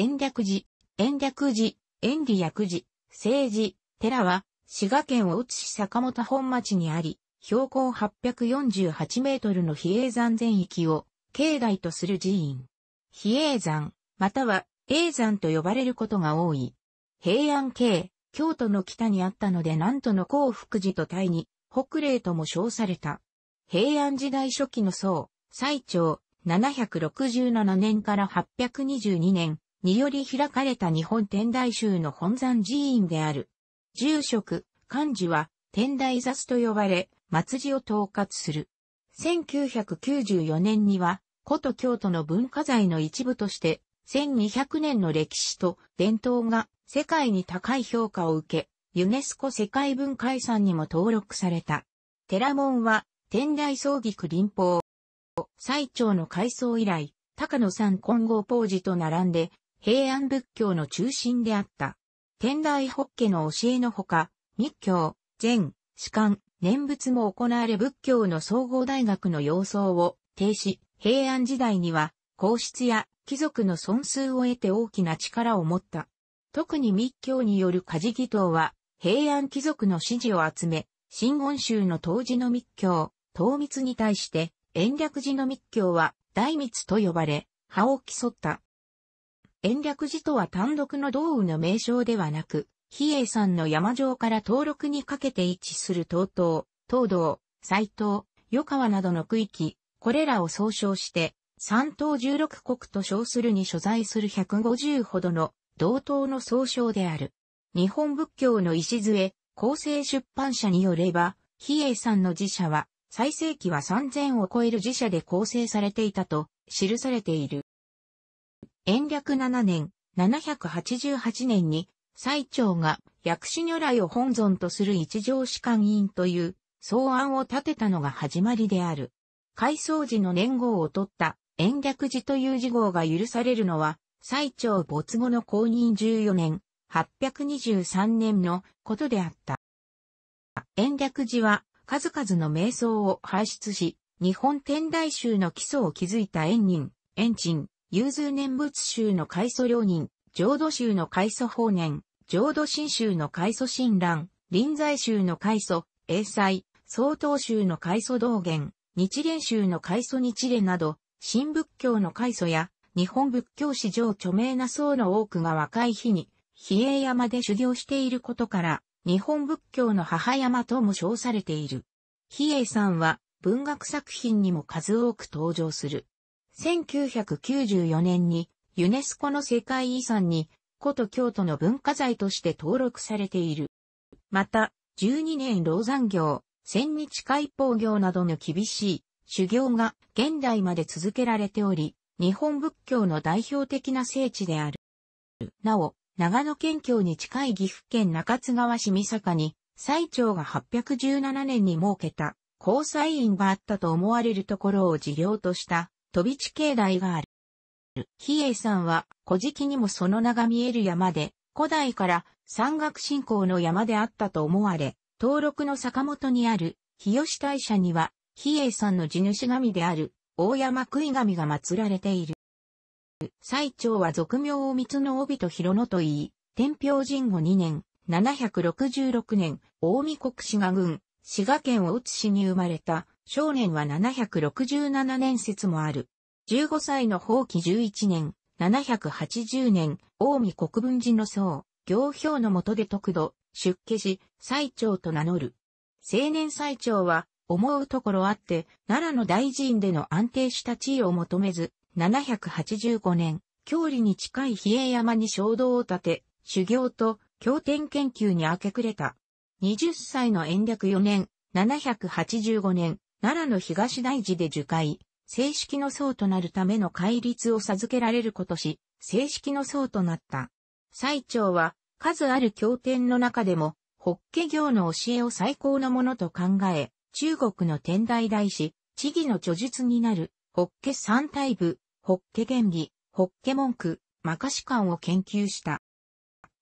延暦寺、延暦寺、延理薬寺、政治、寺は、滋賀県大津市坂本本町にあり、標高848メートルの比叡山全域を境内とする寺院。比叡山、または永山と呼ばれることが多い。平安系、京都の北にあったので南都の幸福寺と対に北霊とも称された。平安時代初期の僧、最長767年から822年、により開かれた日本天台宗の本山寺院である。住職、漢字は天台雑と呼ばれ、末寺を統括する。1994年には、古都京都の文化財の一部として、1200年の歴史と伝統が世界に高い評価を受け、ユネスコ世界文化遺産にも登録された。寺門は、天台葬儀区林法、最長の改装以来、高野山混合ポージと並んで、平安仏教の中心であった。天台法華の教えのほか、密教、禅、士官、念仏も行われ仏教の総合大学の様相を停止、平安時代には皇室や貴族の尊数を得て大きな力を持った。特に密教による家事祈祷は平安貴族の支持を集め、新言宗の当時の密教、東密に対して、延暦寺の密教は大密と呼ばれ、葉を競った。延暦寺とは単独の道雨の名称ではなく、比叡山の山上から登録にかけて位置する東東、東道、斎東、与川などの区域、これらを総称して、三東十六国と称するに所在する150ほどの同等の総称である。日本仏教の礎、厚生出版社によれば、比叡山の寺社は、最盛期は3000を超える寺社で構成されていたと記されている。延暦7年、788年に、最長が薬師如来を本尊とする一条士官院という草案を立てたのが始まりである。改装時の年号を取った延暦寺という事号が許されるのは、最長没後の公認14年、823年のことであった。延暦寺は数々の瞑想を排出し、日本天台宗の基礎を築いた延人、延鎮、融通念仏宗の開祖領人、浄土宗の開祖法年、浄土真宗の開祖親鸞、臨済宗の開祖、英才、曹洞宗の開祖道元、日蓮宗の開祖日蓮など、新仏教の開祖や、日本仏教史上著名な僧の多くが若い日に、比叡山で修行していることから、日本仏教の母山とも称されている。比叡山は文学作品にも数多く登場する。1994年にユネスコの世界遺産に古都京都の文化財として登録されている。また、12年老山業、千日開放業などの厳しい修行が現代まで続けられており、日本仏教の代表的な聖地である。なお、長野県境に近い岐阜県中津川市三坂に、最長が817年に設けた、交際院があったと思われるところを事業とした、飛び地境内がある。比叡山は、古事記にもその名が見える山で、古代から山岳信仰の山であったと思われ、登録の坂本にある日吉大社には、比叡山の地主神である大山杭神が祀られている。最長は俗名を三の帯と広野と言い、天平神後2年、766年、大見国志賀郡、滋賀県大津市に生まれた少年は767年説もある。15歳の法棄11年、780年、近江国分寺の僧、行表の下で得度、出家し、最長と名乗る。青年最長は、思うところあって、奈良の大寺院での安定した地位を求めず、785年、郷里に近い比叡山に衝動を立て、修行と経典研究に明け暮れた。20歳の延暦4年、785年、奈良の東大寺で受戒、正式の僧となるための戒律を授けられることし、正式の僧となった。最長は、数ある経典の中でも、法華経の教えを最高のものと考え、中国の天台大師、地義の著述になる、法華三大部、法華原理、法華文句、魔化士観を研究した。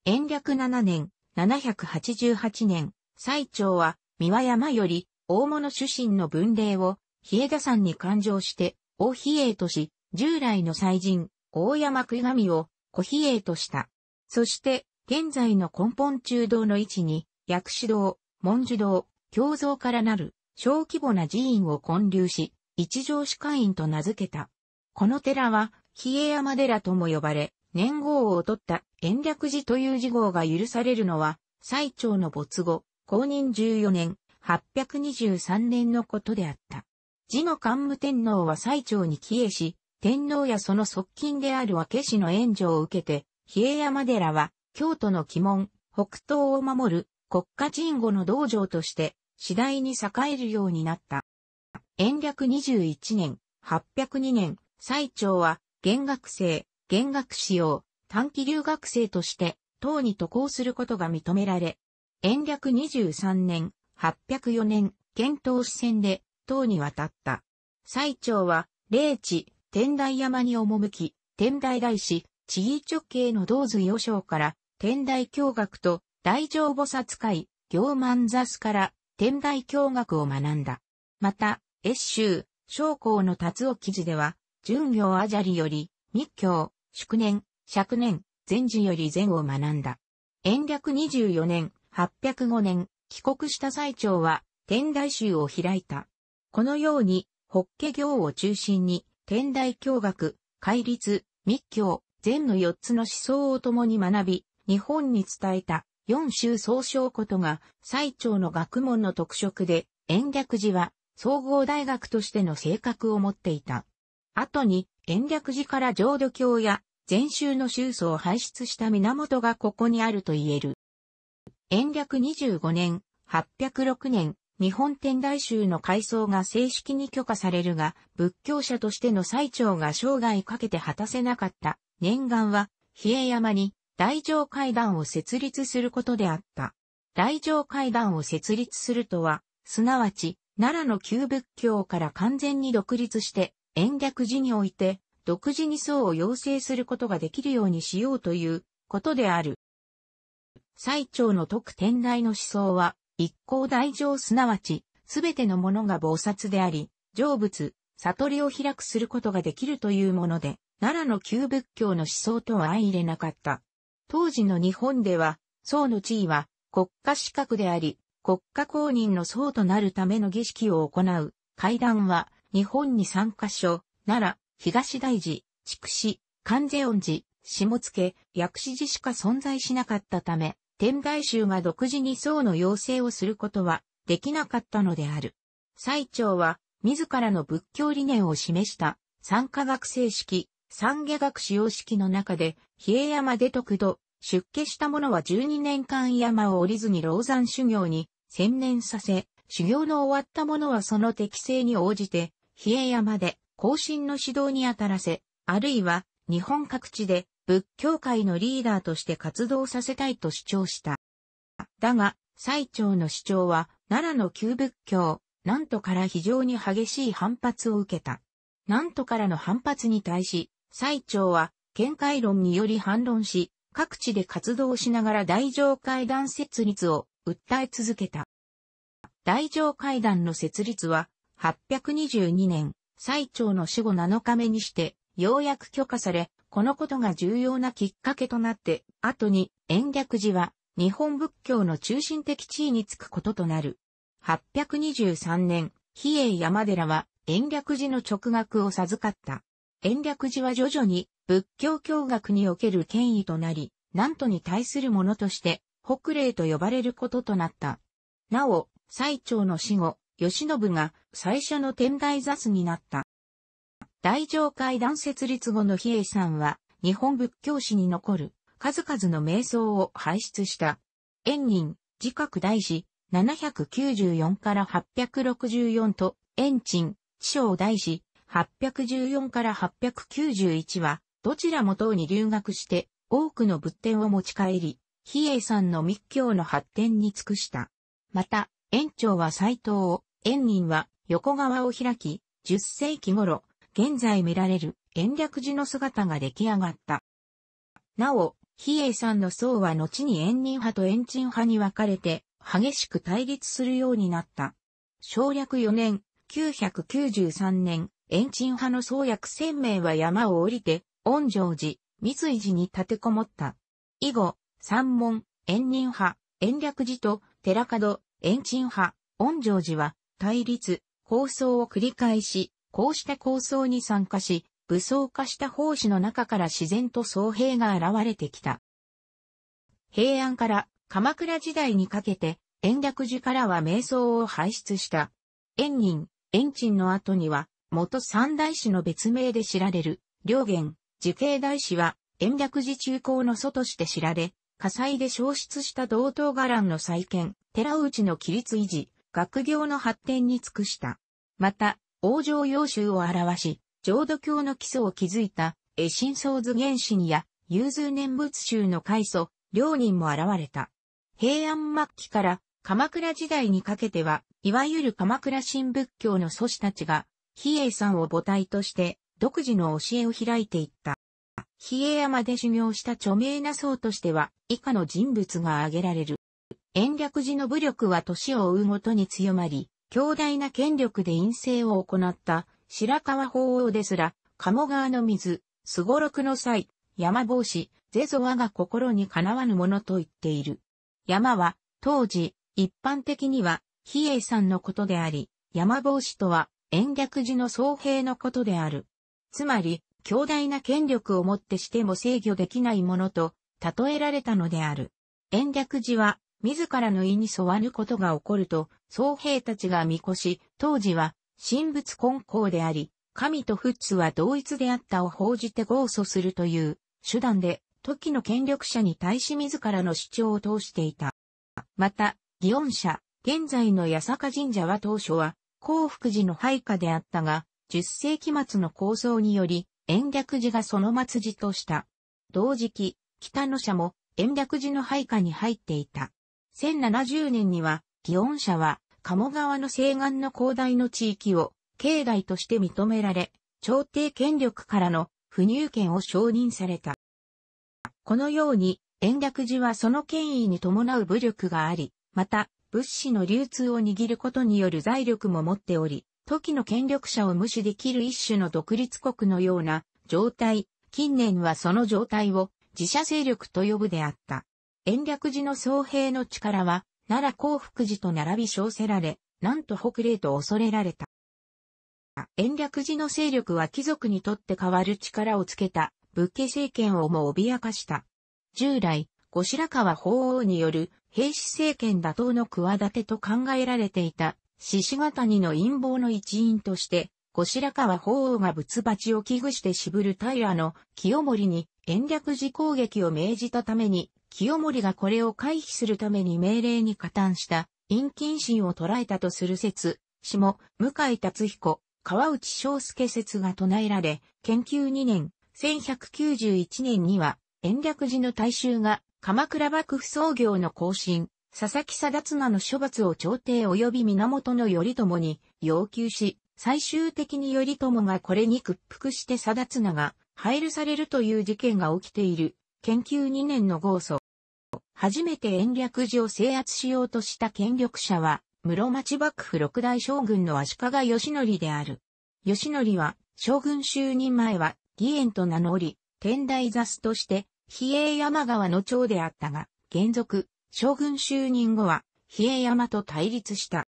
延暦7年、788年、最長は、三輪山より、大物主神の文霊を、比枝山に勘定して、大比叡とし、従来の祭神、大山久神を、小比叡とした。そして、現在の根本中道の位置に、薬師堂、文殊堂、教蔵からなる、小規模な寺院を建立し、一条歯会院と名付けた。この寺は、比叡山寺とも呼ばれ、年号を取った延暦寺という事号が許されるのは、最長の没後、公認14年、823年のことであった。次の桓武天皇は最長に帰依し、天皇やその側近である和家氏の援助を受けて、比叡山寺は、京都の鬼門、北東を守る国家鎮護の道場として、次第に栄えるようになった。延暦21年、802年、最長は、弦学生、弦学使用、短期留学生として、党に渡航することが認められ、延暦23年、804年、遣唐使船で、唐に渡った。最長は、霊地、天台山に赴き、天台大師、地位直系の道図予章から、天台教学と大乗菩薩会、行満座すから、天台教学を学んだ。また、越州、将校の達夫記事では、巡行あじゃりより、密教、祝年、釈年、禅寺より禅を学んだ。延暦24年、805年、帰国した最長は天台宗を開いた。このように、法華経を中心に、天台教学、戒律、密教、禅の四つの思想を共に学び、日本に伝えた四宗総称ことが最長の学問の特色で、延暦寺は総合大学としての性格を持っていた。後に延暦寺から浄土教や禅宗の宗祖を輩出した源がここにあると言える。延暦25年、806年、日本天台宗の改装が正式に許可されるが、仏教者としての最長が生涯かけて果たせなかった念願は、比叡山に大乗会段を設立することであった。大乗会段を設立するとは、すなわち、奈良の旧仏教から完全に独立して、延暦寺において、独自に僧を養成することができるようにしようということである。最長の特天台の思想は、一向大乗すなわち、すべてのものが菩薩であり、成仏、悟りを開くすることができるというもので、奈良の旧仏教の思想とは相入れなかった。当時の日本では、僧の地位は国家資格であり、国家公認の僧となるための儀式を行う。会談は、日本に3カ所、奈良、東大寺、筑紫、関西音寺、下野、薬師寺しか存在しなかったため、天台宗が独自に僧の養成をすることはできなかったのである。最長は自らの仏教理念を示した三科学正式、三下学使用式の中で、比叡山で得度、出家した者は12年間山を降りずに老山修行に専念させ、修行の終わった者はその適性に応じて、比叡山で後進の指導に当たらせ、あるいは日本各地で仏教界のリーダーとして活動させたいと主張した。だが、最長の主張は、奈良の旧仏教、南都から非常に激しい反発を受けた。南都からの反発に対し、最長は、見解論により反論し、各地で活動しながら大乗会談設立を訴え続けた。大乗会談の設立は、822年、最長の死後7日目にして、ようやく許可され、このことが重要なきっかけとなって、後に延暦寺は日本仏教の中心的地位につくこととなる。823年、比叡山寺は延暦寺の直学を授かった。延暦寺は徐々に仏教教学における権威となり、南都に対するものとして、北霊と呼ばれることとなった。なお、最長の死後、吉信が最初の天台座になった。大乗会団設立後の比叡んは、日本仏教史に残る数々の瞑想を輩出した。円仁、自覚大師、794から864と、円鎮、地匠大師、814から891は、どちらも等に留学して、多くの仏典を持ち帰り、比叡山の密教の発展に尽くした。また、園長は斎藤を、園人は横川を開き、10世紀頃、現在見られる延暦寺の姿が出来上がった。なお、比叡山の僧は後に延仁派と延鎮派に分かれて、激しく対立するようになった。省略4年、993年、延鎮派の僧0千名は山を降りて、恩城寺、三井寺に立てこもった。以後、三門、延仁派、延暦寺と、寺門、延鎮派、恩城寺は、対立、構想を繰り返し、こうして構想に参加し、武装化した奉仕の中から自然と僧兵が現れてきた。平安から鎌倉時代にかけて、延暦寺からは瞑想を輩出した。延仁、延鎮の後には、元三大師の別名で知られる、両元、樹慶大師は、延暦寺中高の祖として知られ、火災で消失した道東伽藍の再建、寺内の規律維持、学業の発展に尽くした。また、往生用衆を表し、浄土教の基礎を築いた、絵心僧図原神や、融通念仏宗の開祖、両人も現れた。平安末期から鎌倉時代にかけては、いわゆる鎌倉新仏教の祖師たちが、比叡山を母体として、独自の教えを開いていった。比叡山で修行した著名な僧としては、以下の人物が挙げられる。延暦寺の武力は年を追うごとに強まり、強大な権力で陰性を行った白川法王ですら、鴨川の水、すごろくの際、山帽子、ぜぞ我が心にかなわぬものと言っている。山は、当時、一般的には、比叡山のことであり、山帽子とは、延暦寺の僧兵のことである。つまり、強大な権力をもってしても制御できないものと、例えられたのである。延暦寺は、自らの意に沿わぬことが起こると、僧兵たちが見越し、当時は、神仏根高であり、神と仏は同一であったを報じて豪訴するという手段で、時の権力者に対し自らの主張を通していた。また、祇園社、現在の八坂神社は当初は、幸福寺の配下であったが、10世紀末の構想により、延暦寺がその末寺とした。同時期、北野社も延暦寺の配下に入っていた。1070年には、祇園社は、鴨川の西岸の広大の地域を、境内として認められ、朝廷権力からの不入権を承認された。このように、延暦寺はその権威に伴う武力があり、また、物資の流通を握ることによる財力も持っており、時の権力者を無視できる一種の独立国のような状態、近年はその状態を自社勢力と呼ぶであった。延暦寺の僧兵の力は、奈良幸福寺と並び称せられ、なんと北霊と恐れられた。延暦寺の勢力は貴族にとって変わる力をつけた、仏家政権をも脅かした。従来、後白河法皇による、平氏政権打倒の企てと考えられていた、獅子型にの陰謀の一員として、後白河法皇が仏鉢を危惧して渋る平の清盛に延暦寺攻撃を命じたために、清盛がこれを回避するために命令に加担した陰謹心を捉えたとする説、下、向井達彦、川内章介説が唱えられ、研究2年、1191年には、延暦寺の大衆が、鎌倉幕府創業の更新、佐々木貞綱の処罰を朝廷及び源の頼朝に要求し、最終的に頼朝がこれに屈服して貞綱が、廃るされるという事件が起きている。研究2年の豪祖。初めて延暦寺を制圧しようとした権力者は、室町幕府六大将軍の足利義則である。義則は、将軍就任前は、義援と名乗り、天台雑として、比叡山川の長であったが、現続、将軍就任後は、比叡山と対立した。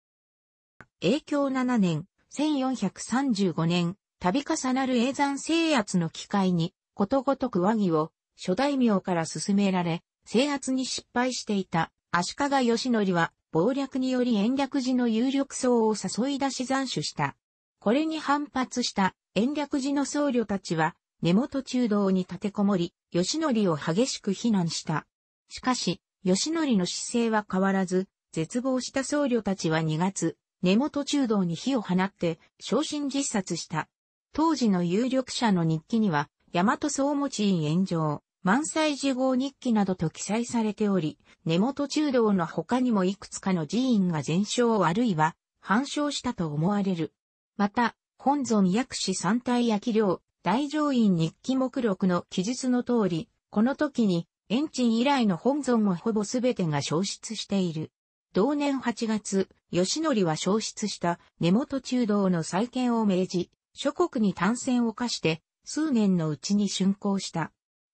永響7年、1435年、度重なる永山制圧の機会に、ことごとく和議を、諸大名から進められ、制圧に失敗していた足利義則は、謀略により延暦寺の有力僧を誘い出し斬首した。これに反発した延暦寺の僧侶たちは、根本中道に立てこもり、義則を激しく非難した。しかし、義則の姿勢は変わらず、絶望した僧侶たちは2月、根本中道に火を放って、昇進実殺した。当時の有力者の日記には、大和総持院炎上、満載事号日記などと記載されており、根本中道の他にもいくつかの寺院が全焼あるいは、反焼したと思われる。また、本尊薬師三体焼量、大乗院日記目録の記述の通り、この時に、延鎮以来の本尊もほぼ全てが消失している。同年8月、吉則は消失した根本中道の再建を命じ、諸国に単線を課して、数年のうちに竣工した。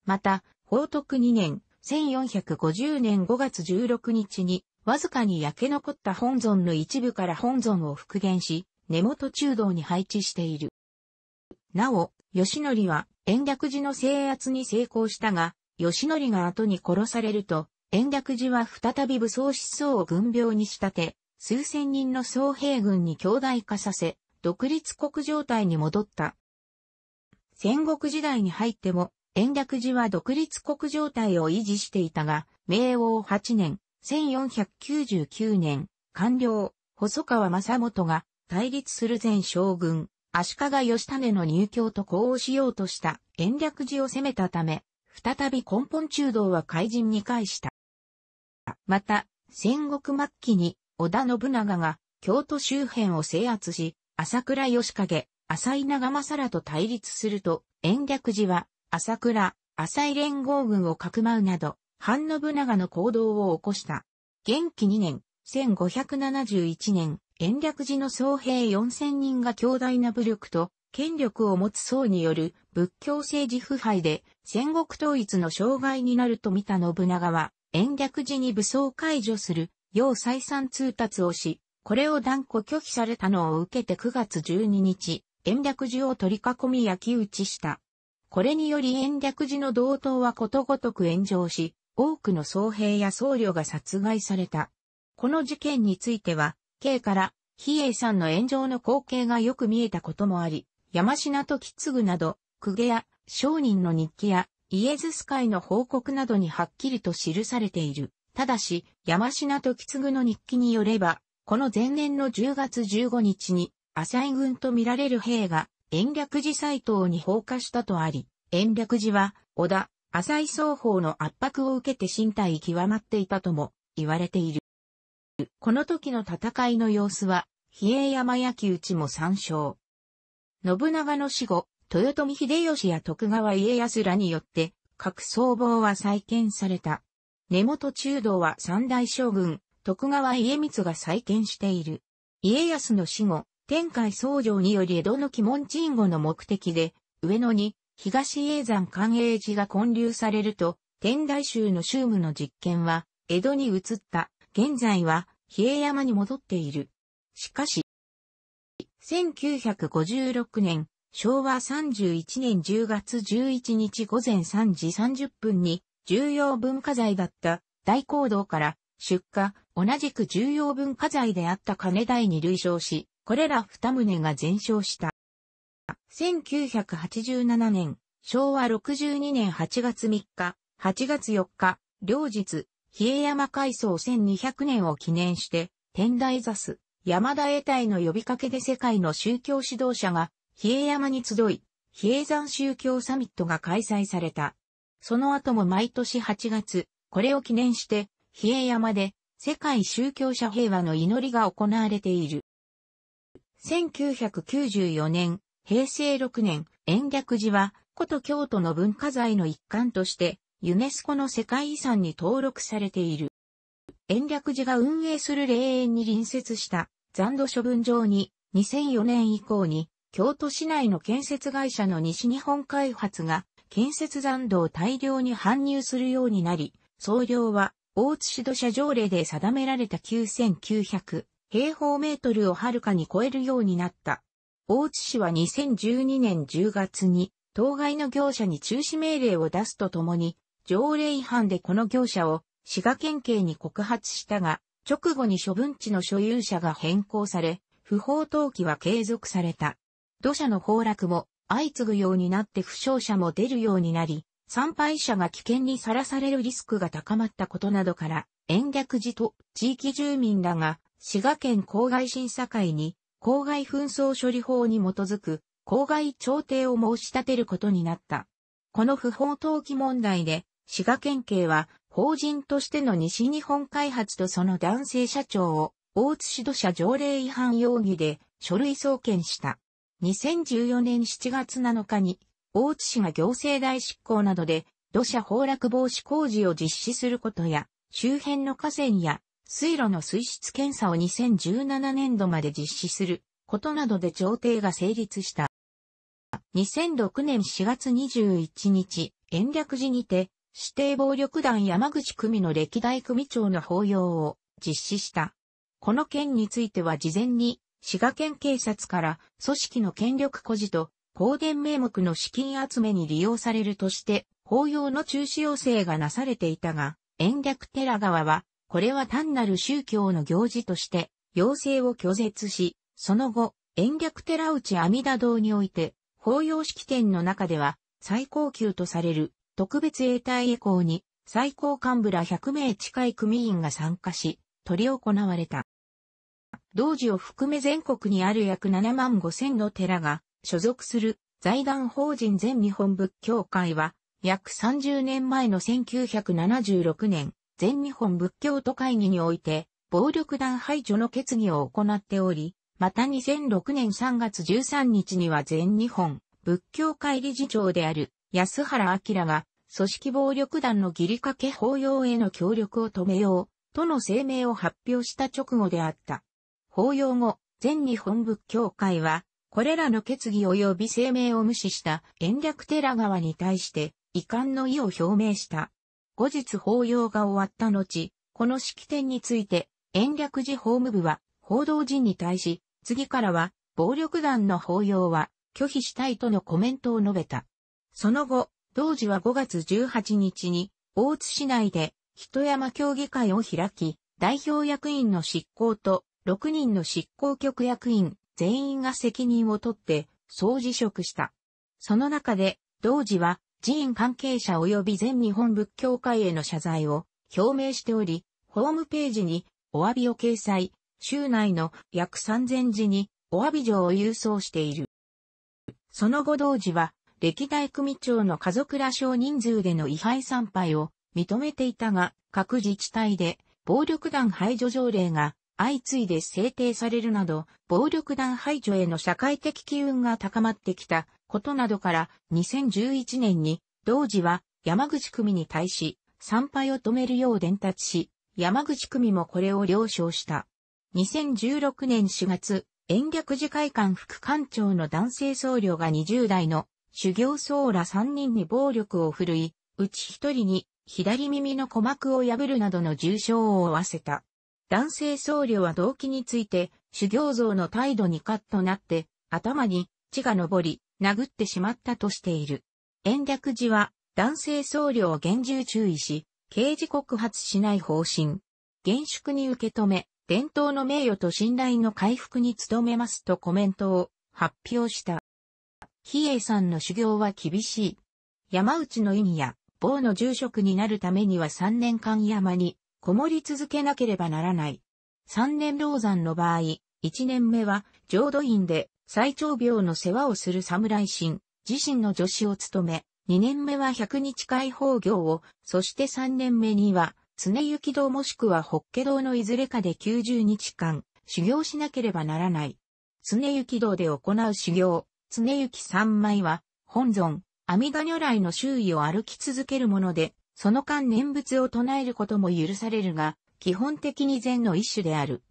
また、宝徳2年、1450年5月16日に、わずかに焼け残った本尊の一部から本尊を復元し、根元中道に配置している。なお、吉則は、延暦寺の制圧に成功したが、吉則が後に殺されると、延暦寺は再び武装思想を軍病に仕立て、数千人の総兵軍に強大化させ、独立国状態に戻った。戦国時代に入っても、延暦寺は独立国状態を維持していたが、明王8年、1499年、官僚、細川正元が対立する前将軍、足利義種の入教と交応しようとした延暦寺を攻めたため、再び根本中道は怪人に返した。また、戦国末期に織田信長が京都周辺を制圧し、朝倉義景、浅井長政らと対立すると、延暦寺は朝倉、浅井連合軍をかくまうなど、反信長の行動を起こした。元気2年、1571年、延暦寺の総兵4000人が強大な武力と権力を持つ僧による仏教政治腐敗で戦国統一の障害になると見た信長は、延暦寺に武装解除する、要再三通達をし、これを断固拒否されたのを受けて9月12日、延暦寺を取り囲み焼き打ちした。これにより延暦寺の道東はことごとく炎上し、多くの僧兵や僧侶が殺害された。この事件については、K から、比叡んの炎上の光景がよく見えたこともあり、山品と次など、公家や商人の日記やイエズス会の報告などにはっきりと記されている。ただし、山品と次の日記によれば、この前年の10月15日に、浅井軍と見られる兵が延暦寺斎藤に放火したとあり、延暦寺は、織田、浅井双方の圧迫を受けて身体極まっていたとも言われている。この時の戦いの様子は、比叡山焼き討ちも参照。信長の死後、豊臣秀吉や徳川家康らによって、各僧帽は再建された。根本中道は三大将軍、徳川家光が再建している。家康の死後、天海僧侶により江戸の鬼門鎮護の目的で、上野に東永山寛永寺が建立されると、天台宗の宗務の実験は、江戸に移った、現在は、比叡山に戻っている。しかし、1956年、昭和31年10月11日午前3時30分に、重要文化財だった大講堂から出火、同じく重要文化財であった金台に類称し、これら二棟が全焼した。1987年、昭和62年8月3日、8月4日、両日、比叡山改装1200年を記念して、天台座す、山田栄体の呼びかけで世界の宗教指導者が、比叡山に集い、比叡山宗教サミットが開催された。その後も毎年8月、これを記念して、比叡山で、世界宗教者平和の祈りが行われている。1994年、平成6年、延暦寺は、古都京都の文化財の一環として、ユネスコの世界遺産に登録されている。延暦寺が運営する霊園に隣接した残土処分場に、2004年以降に、京都市内の建設会社の西日本開発が、建設残土を大量に搬入するようになり、総量は、大津市土砂条例で定められた9900平方メートルをはるかに超えるようになった。大津市は2012年10月に、当該の業者に中止命令を出すとともに、条例違反でこの業者を滋賀県警に告発したが、直後に処分地の所有者が変更され、不法投棄は継続された。土砂の崩落も相次ぐようになって負傷者も出るようになり、参拝者が危険にさらされるリスクが高まったことなどから、延暦寺と地域住民らが滋賀県郊外審査会に、郊外紛争処理法に基づく、郊外調停を申し立てることになった。この不法投棄問題で、滋賀県警は、法人としての西日本開発とその男性社長を、大津市土砂条例違反容疑で書類送検した。2014年7月7日に、大津市が行政代執行などで、土砂崩落防止工事を実施することや、周辺の河川や水路の水質検査を2017年度まで実施することなどで調停が成立した。2006年4月21日、延暦寺にて、指定暴力団山口組の歴代組長の法要を実施した。この件については事前に、滋賀県警察から組織の権力誇示と公電名目の資金集めに利用されるとして、法要の中止要請がなされていたが、延暦寺側はこれは単なる宗教の行事として、要請を拒絶し、その後、延暦寺内阿弥陀堂において、法要式典の中では、最高級とされる特別永代栄光に、最高幹部ら100名近い組員が参加し、取り行われた。同時を含め全国にある約7万5千の寺が所属する財団法人全日本仏教会は約30年前の1976年全日本仏教徒会議において、暴力団排除の決議を行っており、また2006年3月13日には全日本仏教会理事長である安原明が組織暴力団の義理掛け法要への協力を止めようとの声明を発表した直後であった。法要後、全日本仏教会はこれらの決議及び声明を無視した延暦寺側に対して遺憾の意を表明した。後日法要が終わった後、この式典について、延暦寺法務部は、報道陣に対し、次からは、暴力団の法要は、拒否したいとのコメントを述べた。その後、同時は5月18日に、大津市内で、人山協議会を開き、代表役員の執行と、6人の執行局役員、全員が責任を取って、総辞職した。その中で、同時は、寺院関係者及び全日本仏教会への謝罪を表明しており、ホームページにお詫びを掲載、州内の約3000字にお詫び状を郵送している。その後同時は、歴代組長の家族ら少人数での位牌参拝を認めていたが、各自治体で暴力団排除条例が相次いで制定されるなど、暴力団排除への社会的機運が高まってきたことなどから2011年に同時は山口組に対し参拝を止めるよう伝達し、山口組もこれを了承した。2016年4月、延暦寺会館副館長の男性僧侶が20代の修行僧ら3人に暴力を振るい、うち1人に左耳の鼓膜を破るなどの重傷を負わせた。男性僧侶は動機について、修行像の態度にカッとなって、頭に血が昇り、殴ってしまったとしている。延暦寺は、男性僧侶を厳重注意し、刑事告発しない方針。厳粛に受け止め、伝統の名誉と信頼の回復に努めますとコメントを発表した。比叡んの修行は厳しい。山内の意味や、某の住職になるためには3年間山にこもり続けなければならない。三年老山の場合、一年目は浄土院で最長病の世話をする侍神、自身の助手を務め、二年目は百日解放業を、そして三年目には、常行道もしくは法華道のいずれかで90日間、修行しなければならない。常行道で行う修行、常行三昧は、本尊、阿弥陀如来の周囲を歩き続けるもので、その間念仏を唱えることも許されるが、基本的に禅の一種である。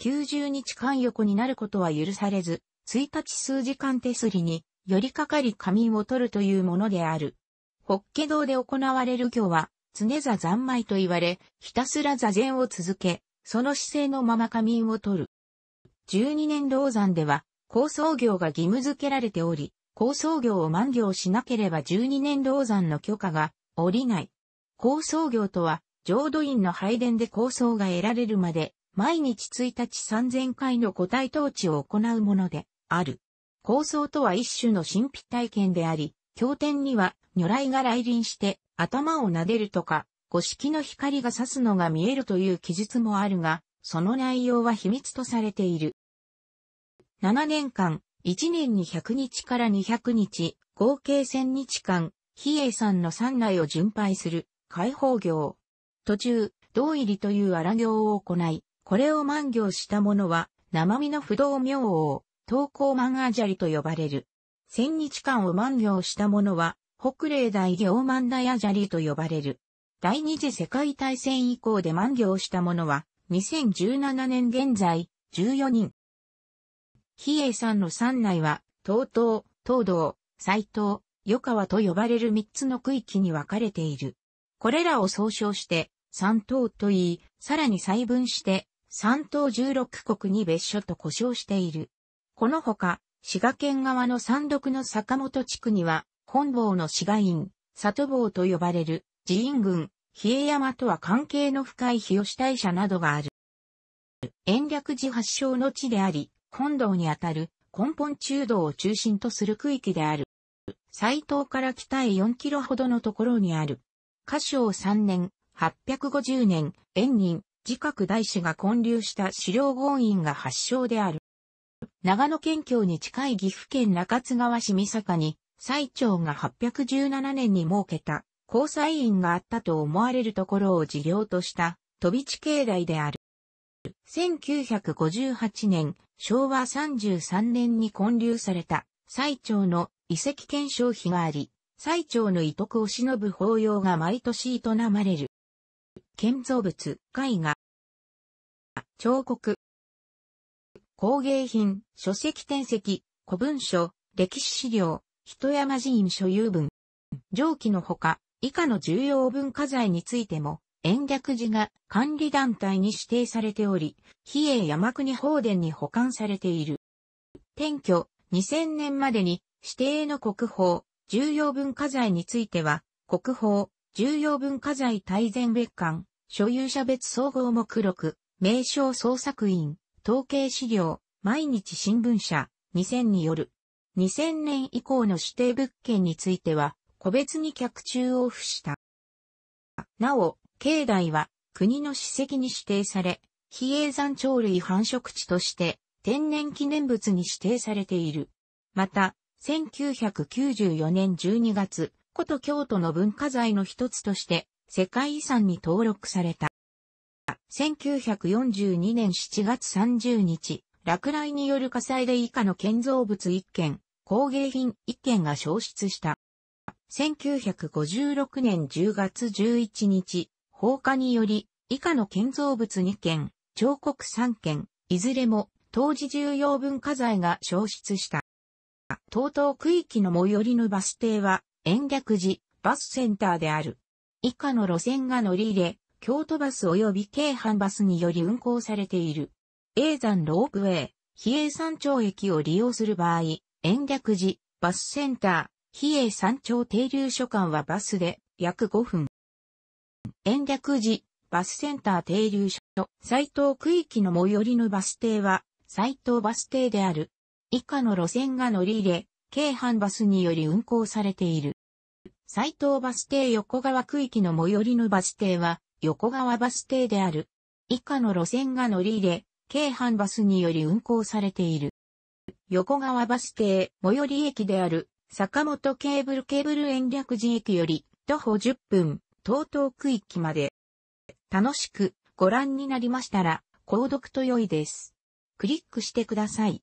90日間横になることは許されず、1日数時間手すりに、寄りかかり仮眠を取るというものである。法華堂で行われる行は、常座三昧と言われ、ひたすら座禅を続け、その姿勢のまま仮眠を取る。12年老山では、高僧行が義務付けられており、高僧行を満行しなければ12年老山の許可が下りない。構想業とは、浄土院の拝殿で構想が得られるまで、毎日1日3000回の個体統治を行うもので、ある。構想とは一種の神秘体験であり、経典には如来が来臨して頭を撫でるとか、五色の光が差すのが見えるという記述もあるが、その内容は秘密とされている。7年間、1年に100日から200日、合計1000日間、比叡山の山内を巡拝する解放業。途中、道入りという荒行を行い、これを満行した者は、生身の不動明王、東高満アジャリと呼ばれる。千日間を満行した者は、北霊大行満大アジャリと呼ばれる。第二次世界大戦以降で満行した者は、2017年現在、14人。比叡山の三内は、東東、東道、斎藤、与川と呼ばれる三つの区域に分かれている。これらを総称して、三島と言い、さらに細分して、三島16国に別所と呼称している。このほか、滋賀県側の山麓の坂本地区には、本坊の滋賀院、里坊と呼ばれる、寺院群、比叡山とは関係の深い日吉大社などがある。延暦寺発祥の地であり、本堂にあたる根本中道を中心とする区域である。斎藤から北へ4キロほどのところにある。歌唱3年、850年、縁人、自覚大師が建立した資料合院が発祥である。長野県境に近い岐阜県中津川市三坂に、最長が817年に設けた、交際院があったと思われるところを事業とした、飛び地境内である。1958年、昭和33年に建立された、最長の遺跡検証碑があり、最長の遺徳を忍ぶ法要が毎年営まれる。建造物、絵画、彫刻、工芸品、書籍転籍、古文書、歴史資料、人山寺院所有文、上記のほか、以下の重要文化財についても、延暦寺が管理団体に指定されており、比叡山国法殿に保管されている。転居、2000年までに指定の国宝、重要文化財については、国宝、重要文化財大全別館、所有者別総合目録、名称創作員、統計資料、毎日新聞社、2000による。2000年以降の指定物件については、個別に客中を付した。なお、境内は国の史跡に指定され、比叡山鳥類繁殖地として天然記念物に指定されている。また、1994年12月、古都京都の文化財の一つとして世界遺産に登録された。1942年7月30日、落雷による火災で以下の建造物1件、工芸品1件が消失した。1956年10月11日、放火により、以下の建造物2件、彫刻3件、いずれも当時重要文化財が消失した。東東区域の最寄りのバス停は、延暦寺バスセンターである。以下の路線が乗り入れ、京都バス及び京阪バスにより運行されている。永山ロープウェイ、比叡山町駅を利用する場合、延暦寺バスセンター、比叡山町停留所間はバスで約5分。延暦寺バスセンター停留所、斎藤区域の最寄りのバス停は、斎藤バス停である。以下の路線が乗り入れ、京阪バスにより運行されている。斎藤バス停横川区域の最寄りのバス停は、横川バス停である。以下の路線が乗り入れ、京阪バスにより運行されている。横川バス停、最寄り駅である、坂本ケーブルケーブル延暦寺駅より、徒歩10分、東東区域まで。楽しくご覧になりましたら、購読と良いです。クリックしてください。